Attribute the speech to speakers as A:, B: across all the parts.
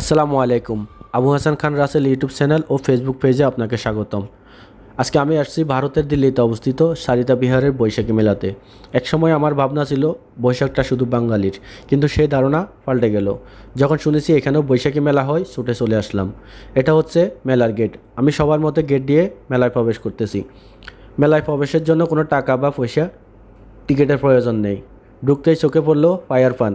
A: আসসালামু আলাইকুম Abu Hasan Khan Russell YouTube channel ও ফেসবুক পেজে আপনাকে স্বাগতম আজকে আমি আসছি ভারতের দিল্লিতে অবস্থিত সারিতা বিহারের বৈশাখী মেলাতে একসময় আমার ভাবনা ছিল বৈশাখটা শুধু বাঙালির কিন্তু সেই ধারণা পাল্টে গেল যখন শুনেছি এখানেও বৈশাখী মেলা হয় ছুটে চলে আসলাম এটা হচ্ছে মেলার গেট আমি সবার মতো গেট দিয়ে মেলায় প্রবেশ করতেছি মেলায় প্রবেশের জন্য কোনো টাকা বা পয়সা টিকিটের প্রয়োজন নেই ঢুকতেই চোখে পড়লো ফায়ার পান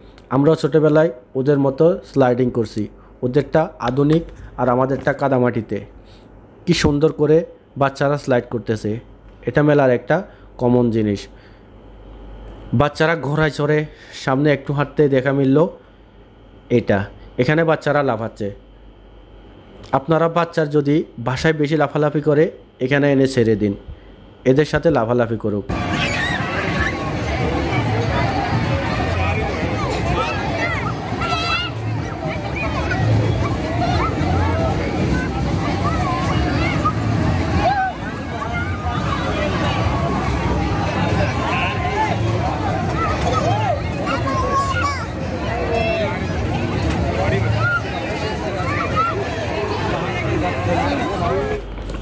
A: আমরাও ছোটোবেলায় ওদের মতো স্লাইডিং করছি ওদেরটা আধুনিক আর আমাদেরটা কাদামাটিতে কি সুন্দর করে বাচ্চারা স্লাইড করতেছে এটা মেলার একটা কমন জিনিস বাচ্চারা ঘোড়ায় চড়ে সামনে একটু হাঁটতে দেখা মিলল এটা এখানে বাচ্চারা লাফাচ্ছে আপনারা বাচ্চার যদি ভাষায় বেশি লাফালাফি করে এখানে এনে ছেড়ে দিন এদের সাথে লাফালাফি করুক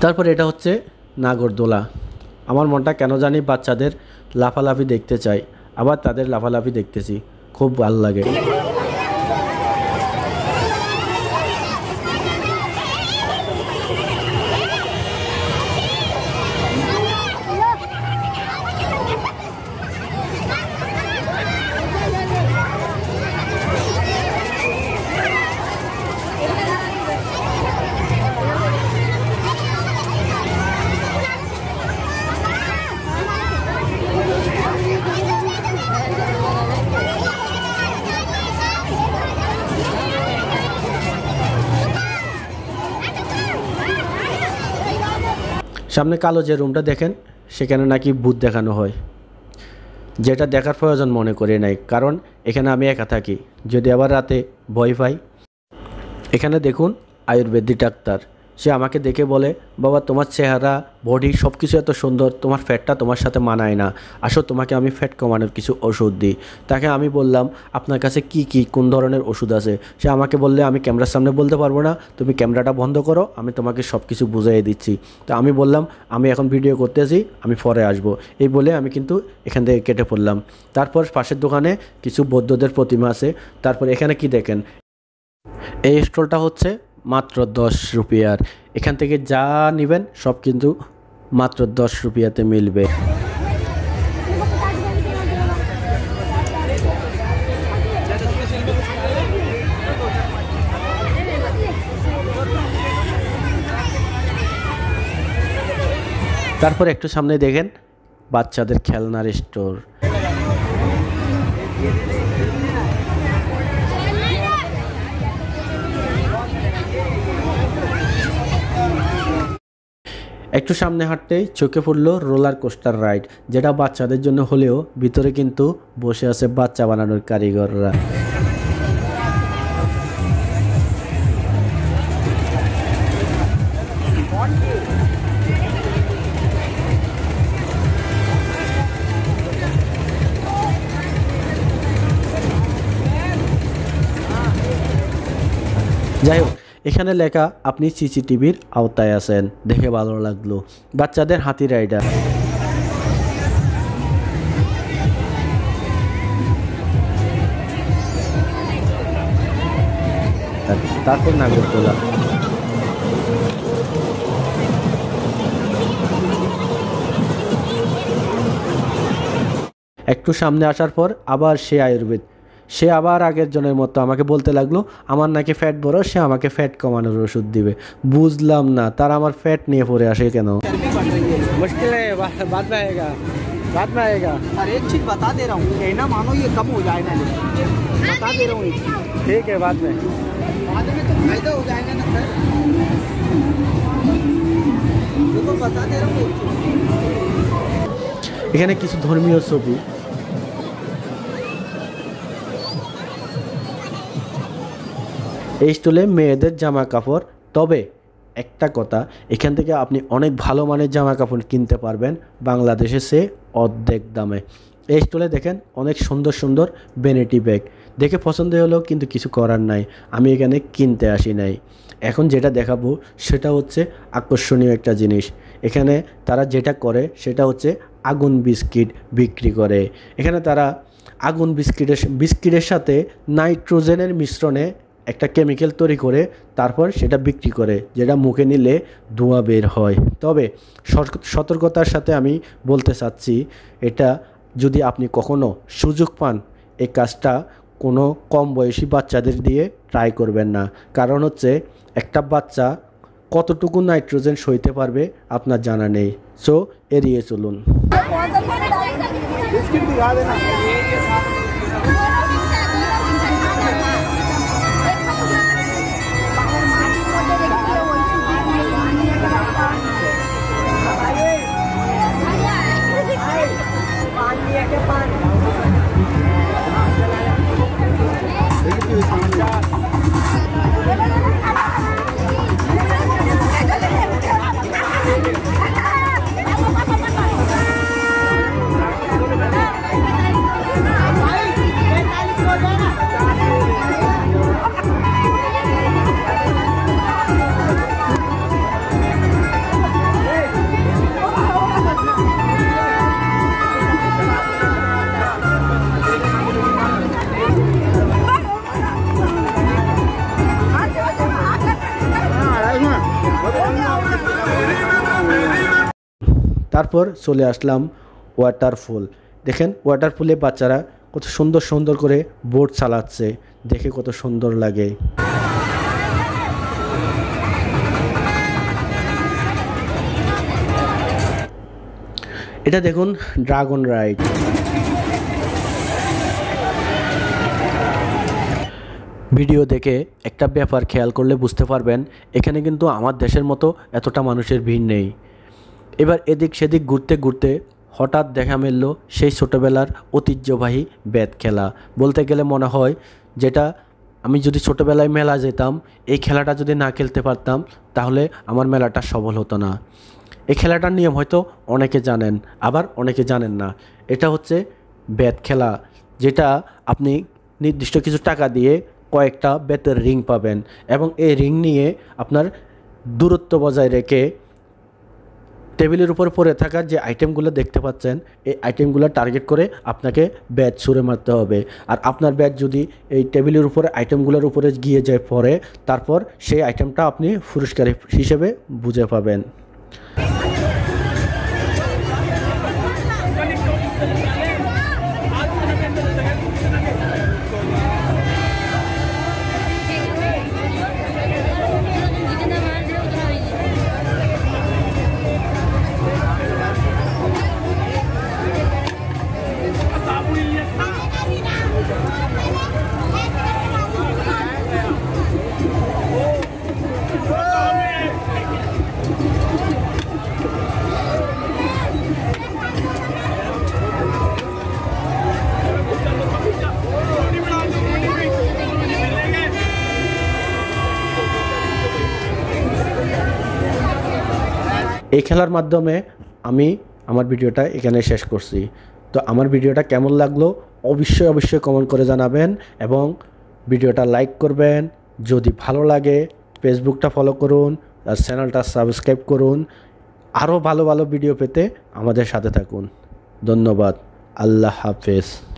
A: তারপর এটা হচ্ছে নাগরদোলা আমার মনটা কেন জানি বাচ্চাদের লাফালাফি দেখতে চাই আবার তাদের লাফালাফি দেখতেছি খুব ভাল লাগে সামনে কালো যে রুমটা দেখেন সেখানে নাকি ভূত দেখানো হয় যেটা দেখার প্রয়োজন মনে করি নাই কারণ এখানে আমি একা থাকি যদি আবার রাতে ভয় পাই এখানে দেখুন আয়ুর্বেদিক ডাক্তার সে আমাকে দেখে বলে বাবা তোমার চেহারা বডি সব কিছু এত সুন্দর তোমার ফ্যাটটা তোমার সাথে মানায় না আসো তোমাকে আমি ফ্যাট কমানোর কিছু ওষুধ দিই তাকে আমি বললাম আপনার কাছে কি কি কোন ধরনের ওষুধ আছে সে আমাকে বললে আমি ক্যামেরার সামনে বলতে পারবো না তুমি ক্যামেরাটা বন্ধ করো আমি তোমাকে সব কিছু বুঝাইয়ে দিচ্ছি তো আমি বললাম আমি এখন ভিডিও করতেছি আমি পরে আসব এই বলে আমি কিন্তু এখান থেকে কেটে পড়লাম তারপর পাশের দোকানে কিছু বৌদ্ধদের প্রতিমা আছে তারপর এখানে কি দেখেন এই স্টলটা হচ্ছে মাত্র দশ রুপিয়ার এখান থেকে যা নেবেন সব কিন্তু মাত্র দশ রুপিয়াতে মিলবে তারপর একটু সামনে দেখেন বাচ্চাদের খেলনার স্টোর একটু সামনে হাঁটতেই চোখে পড়ল রোলার কোস্টার রাইড যেটা বাচ্চাদের জন্য হলেও ভিতরে কিন্তু বসে আছে বাচ্চা বানানোর কারিগররা যাই হোক এখানে লেখা আপনি সিসিটিভির আওতায় আছেন দেখে ভালো লাগলো বাচ্চাদের হাতি রাইডার তারপর তোলা একটু সামনে আসার পর আবার সে আয়ুর্বেদ সে আবার আগের জনের মতো আমাকে বলতে লাগলো আমার নাকি ফ্যাট বড় সে আমাকে ফ্যাট কমানোর ওষুধ দিবে বুঝলাম না তার আমার ফ্যাট নিয়ে পড়ে আসে কেন মুশকিল ইয়ে এখানে কিছু ধর্মীয় ছবি এই স্টলে মেয়েদের জামা কাপড় তবে একটা কথা এখান থেকে আপনি অনেক ভালো মানের জামা কাপড় কিনতে পারবেন বাংলাদেশে সে অর্ধেক দামে এই স্টলে দেখেন অনেক সুন্দর সুন্দর বেনেটি ব্যাগ দেখে পছন্দ হলেও কিন্তু কিছু করার নাই আমি এখানে কিনতে আসি নাই এখন যেটা দেখাবো সেটা হচ্ছে আকর্ষণীয় একটা জিনিস এখানে তারা যেটা করে সেটা হচ্ছে আগুন বিস্কিট বিক্রি করে এখানে তারা আগুন বিস্কিটের বিস্কিটের সাথে নাইট্রোজেনের মিশ্রণে একটা কেমিক্যাল তৈরি করে তারপর সেটা বিক্রি করে যেটা মুখে নিলে ধোঁয়া বের হয় তবে সতর্কতার সাথে আমি বলতে চাচ্ছি এটা যদি আপনি কখনো সুযোগ পান এই কাজটা কোনো কম বয়সী বাচ্চাদের দিয়ে ট্রাই করবেন না কারণ হচ্ছে একটা বাচ্চা কতটুকু নাইট্রোজেন সইতে পারবে আপনার জানা নেই সো এড়িয়ে চলুন তারপর চলে আসলাম ওয়াটারফল দেখেন ওয়াটারফলে বাচ্চারা কত সুন্দর সুন্দর করে বোট চালাচ্ছে দেখে কত সুন্দর লাগে এটা দেখুন ড্রাগন রাইড ভিডিও দেখে একটা ব্যাপার খেয়াল করলে বুঝতে পারবেন এখানে কিন্তু আমার দেশের মতো এতটা মানুষের ভিড় নেই এবার এদিক সেদিক ঘুরতে ঘুরতে হঠাৎ দেখা মিলল সেই ছোটোবেলার ঐতিহ্যবাহী ব্যাট খেলা বলতে গেলে মনে হয় যেটা আমি যদি ছোটোবেলায় মেলা যেতাম এই খেলাটা যদি না খেলতে পারতাম তাহলে আমার মেলাটা সফল হতো না এই খেলাটার নিয়ম হয়তো অনেকে জানেন আবার অনেকে জানেন না এটা হচ্ছে ব্যাট খেলা যেটা আপনি নির্দিষ্ট কিছু টাকা দিয়ে কয়েকটা ব্যাতের রিং পাবেন এবং এই রিং নিয়ে আপনার দূরত্ব বজায় রেখে টেবিলের উপর পড়ে থাকা যে আইটেমগুলো দেখতে পাচ্ছেন এই আইটেমগুলো টার্গেট করে আপনাকে ব্যাট ছুঁড়ে মারতে হবে আর আপনার ব্যাট যদি এই টেবিলের উপরে আইটেমগুলোর উপরে গিয়ে যায় পরে তারপর সেই আইটেমটা আপনি পুরস্কার হিসেবে বুঝে পাবেন এই খেলার মাধ্যমে আমি আমার ভিডিওটা এখানে শেষ করছি তো আমার ভিডিওটা কেমন লাগলো অবশ্যই অবশ্যই কমেন্ট করে জানাবেন এবং ভিডিওটা লাইক করবেন যদি ভালো লাগে ফেসবুকটা ফলো করুন আর চ্যানেলটা সাবস্ক্রাইব করুন আরও ভালো ভালো ভিডিও পেতে আমাদের সাথে থাকুন ধন্যবাদ আল্লাহ হাফেজ